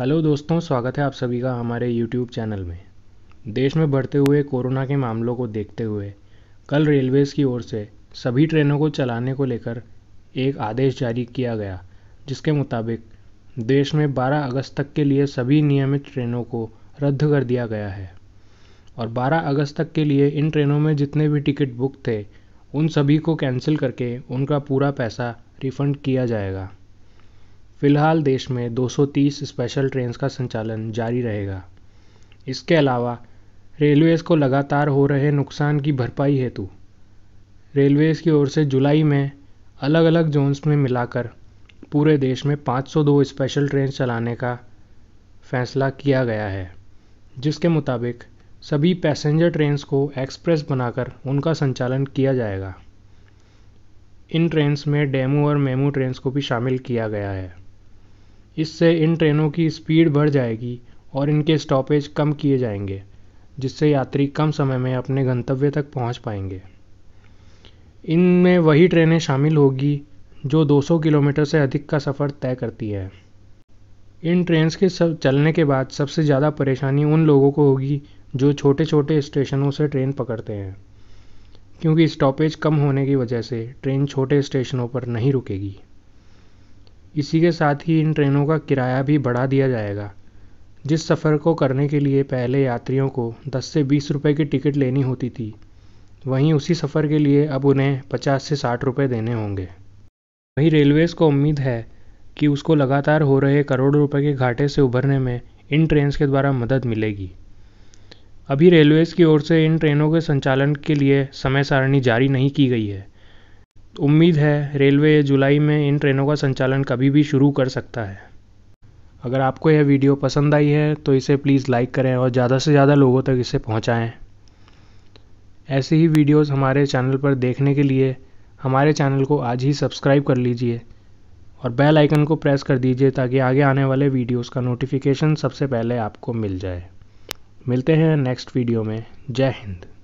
hello दोस्तों स्वागत है आप सभी का हमारे यूट्यूब चैनल में देश में बढ़ते हुए कोरोना के मामलों को देखते हुए कल रेलवेज़ की ओर से सभी ट्रेनों को चलाने को लेकर एक आदेश जारी किया गया जिसके मुताबिक देश में 12 अगस्त तक के लिए सभी नियमित ट्रेनों को रद्द कर दिया गया है और 12 अगस्त तक के लिए इन ट्रेनों में जितने भी टिकट बुक थे उन सभी को कैंसिल करके उनका पूरा पैसा रिफ़ंड किया जाएगा फिलहाल देश में 230 स्पेशल ट्रेन्स का संचालन जारी रहेगा इसके अलावा रेलवेज़ को लगातार हो रहे नुकसान की भरपाई हेतु रेलवेज़ की ओर से जुलाई में अलग अलग जोन्स में मिलाकर पूरे देश में 502 स्पेशल ट्रेन चलाने का फैसला किया गया है जिसके मुताबिक सभी पैसेंजर ट्रेन्स को एक्सप्रेस बनाकर उनका संचालन किया जाएगा इन ट्रेन्स में डेमू और मेमू ट्रेन्स को भी शामिल किया गया है इससे इन ट्रेनों की स्पीड बढ़ जाएगी और इनके स्टॉपेज कम किए जाएंगे जिससे यात्री कम समय में अपने गंतव्य तक पहुंच पाएंगे इनमें वही ट्रेनें शामिल होगी जो 200 किलोमीटर से अधिक का सफ़र तय करती है इन ट्रेन्स के सब चलने के बाद सबसे ज़्यादा परेशानी उन लोगों को होगी जो छोटे छोटे स्टेशनों से ट्रेन पकड़ते हैं क्योंकि स्टॉपेज कम होने की वजह से ट्रेन छोटे स्टेशनों पर नहीं रुकेगी इसी के साथ ही इन ट्रेनों का किराया भी बढ़ा दिया जाएगा जिस सफ़र को करने के लिए पहले यात्रियों को दस से बीस रुपये की टिकट लेनी होती थी वहीं उसी सफ़र के लिए अब उन्हें पचास से साठ रुपये देने होंगे वहीं रेलवेज़ को उम्मीद है कि उसको लगातार हो रहे करोड़ों रुपए के घाटे से उभरने में इन ट्रेन्स के द्वारा मदद मिलेगी अभी रेलवेज़ की ओर से इन ट्रेनों के संचालन के लिए समय सारणी जारी नहीं की गई है उम्मीद है रेलवे जुलाई में इन ट्रेनों का संचालन कभी भी शुरू कर सकता है अगर आपको यह वीडियो पसंद आई है तो इसे प्लीज़ लाइक करें और ज़्यादा से ज़्यादा लोगों तक इसे पहुँचाएँ ऐसी ही वीडियोस हमारे चैनल पर देखने के लिए हमारे चैनल को आज ही सब्सक्राइब कर लीजिए और बेल आइकन को प्रेस कर दीजिए ताकि आगे आने वाले वीडियोस का नोटिफिकेशन सबसे पहले आपको मिल जाए मिलते हैं नेक्स्ट वीडियो में जय हिंद